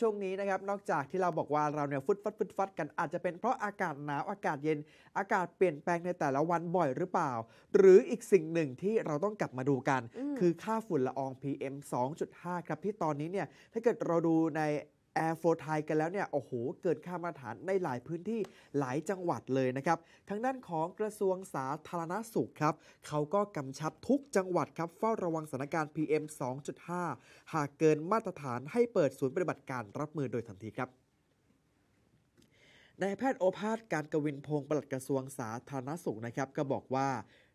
ช่วงนี้นะครับ นอกจากที่เราบอกว่า เราเนี่ยฟุดฟัดฟุดฟัด กันอาจจะเป็นเพราะอากาศหนาวอากาศเย็นอากาศเปลี่ยนแปลงในแต่ละวันบ่อยหรือเปล่า หรืออีกสิ่งหนึ่งที่เราต้องกลับมาดูกัน คือค่าฝุ่นละออง PM 2.5 ครับที่ตอนนี้เนี่ย ถ้าเกิดเราดูในแอร์โฟไทยกันแล้วเนี่ย โอ้โห เกิดค่ามาตรฐานในหลายพื้นที่หลายจังหวัดเลยนะครับ ทางด้านของกระทรวงสาธารณสุขครับ เขาก็กำชับทุกจังหวัดครับเฝ้าระวังสถานการณ์ PM 2.5 หากเกินมาตรฐานให้เปิดศูนย์ปฏิบัติการรับมือโดยทันทีครับนายแพทย์โอภาสการกวินพงศ์ปลัดกระทรวงสาธารณสุขนะครับก็บอกว่า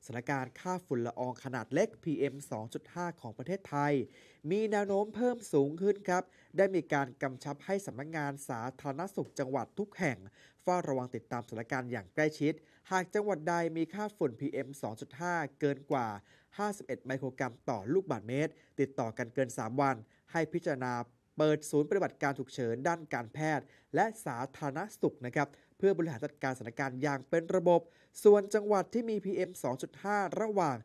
สถานการณ์ค่าฝุ่นละอองขนาดเล็ก PM 2.5ของประเทศไทย มีแนวโน้มเพิ่มสูงขึ้นครับ ได้มีการกำชับให้สำนักงงานสาธารณสุขจังหวัดทุกแห่งเฝ้าระวังติดตามสถานการณ์อย่างใกล้ชิด หากจังหวัดใดมีค่าฝุ่น PM 2.5เกินกว่า 51 ไมโครกรัมต่อลูกบาศก์เมตร ติดต่อกันเกิน 3 วันให้พิจารณาเปิดศูนย์ปฏิบัติการฉุกเฉินด้านการแพทย์ และสาธารณสุขนะครับเพื่อบริหารจัดการสถานการณ์อย่างเป็นระบบ ส่วนจังหวัดที่มี PM 2.5 ระหว่าง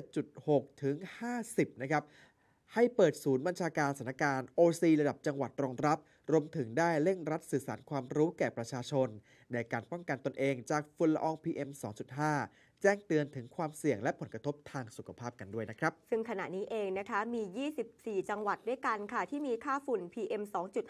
37.6 ถึง 50 นะครับ ให้เปิดศูนย์บัญชาการสถานการณ์ OC ระดับจังหวัดรองรับรวมถึงได้เร่งรัดสื่อสารความรู้แก่ประชาชนในการป้องกันตนเองจากฝุ่นละออง PM 2.5 แจ้งเตือนถึงความเสี่ยงและผลกระทบทางสุขภาพกันด้วยนะครับ ซึ่งขณะนี้เองนะคะ มี 24 จังหวัดด้วยกันค่ะที่มีค่าฝุ่น PM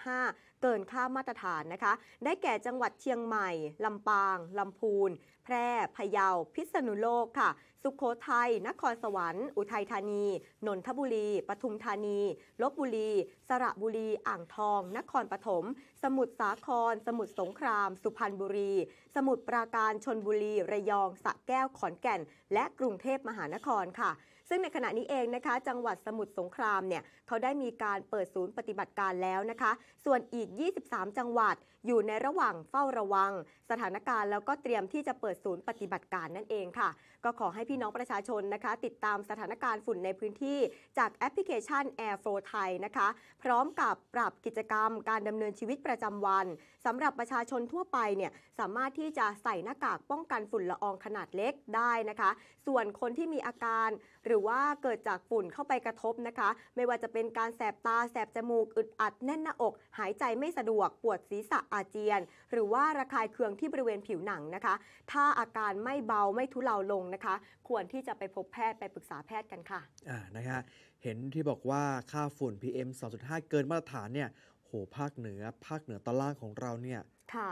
2.5 เกินค่ามาตรฐานนะคะ ได้แก่จังหวัดเชียงใหม่ ลำปาง ลำพูน แพร่ พะเยา พิษณุโลกค่ะ สุขโขทัย นครสวรรค์ อุทัยธานี นนทบุรี ปทุมธานี ลบบุรี สระบุรี อ่างทอง นครปฐมสมุทรสาคร สมุทรสงคราม สุพรรณบุรี สมุทรปราการชนบุรี ระยอง สะแก้วขอนแก่น และกรุงเทพมหานครค่ะซึ่งในขณะนี้เองนะคะ จังหวัดสมุทรสงครามเนี่ยเขาได้มีการเปิดศูนย์ปฏิบัติการแล้วนะคะ ส่วนอีก 23 จังหวัดอยู่ในระหว่างเฝ้าระวัง สถานการณ์แล้วก็เตรียมที่จะเปิดศูนย์ปฏิบัติการนั่นเองค่ะ ก็ขอให้พี่น้องประชาชนนะคะ ติดตามสถานการณ์ฝุ่นในพื้นที่ จากแอปพลิเคชัน Air f l o ไทยนะคะพร้อมกับปรับกิจกรรมการดำเนินชีวิตประจำวันสำหรับประชาชนทั่วไปเนี่ยสามารถที่จะใส่หน้ากากป้องกันฝุ่นละอองขนาดเล็กได้นะคะ ส่วนคนที่มีอาการหรือือว่าเกิดจากฝุ่นเข้าไปกระทบนะคะ ไม่ว่าจะเป็นการแสบตา แสบจมูกอึดอัดแน่นหน้าอก หายใจไม่สะดวกปวดศีรษะอาเจียน หรือว่าระคายเคืองที่บริเวณผิวหนังนะคะ ถ้าอาการไม่เบาไม่ทุเลาลงนะคะ ควรที่จะไปพบแพทย์ไปปรึกษาแพทย์กันค่ะอ่านะคะเห็นที่บอกว่าค่าฝุ่น PM 2.5 เกินมาตรฐานเนี่ยโหภาคเหนือภาคเหนือตอนล่างของเราเนี่ย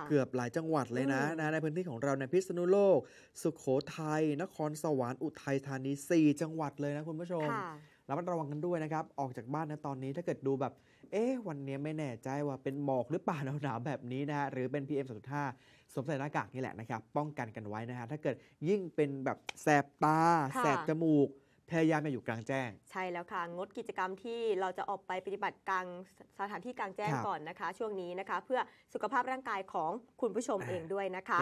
เกือบหลายจังหวัดเลยนะนะในพื้นที่ของเราในพิษณุโลก สุขโขทัยนครสวรรค์อุทัยธานี 4 จังหวัดเลยนะคุณผู้ชมระมัดระวังกันด้วยนะครับออกจากบ้านนะตอนนี้ถ้าเกิดดูแบบ เอ๊ะ วันนี้ไม่แน่ใจว่าเป็นหมอกหรือเปล่าหนาวแบบนี้นะฮะหรือเป็น PM 2.5สวมใส่หน้ากากนี่แหละนะครับ ป้องกันกันไว้นะฮะถ้าเกิดยิ่งเป็นแบบแสบตาแสบจมูกพยายามมาอยู่กลางแจ้ง ใช่แล้วค่ะ งดกิจกรรมที่เราจะออกไปปฏิบัติกลางสถานที่กลางแจ้งก่อนนะคะ ช่วงนี้นะคะ เพื่อสุขภาพร่างกายของคุณผู้ชมเองด้วยนะคะ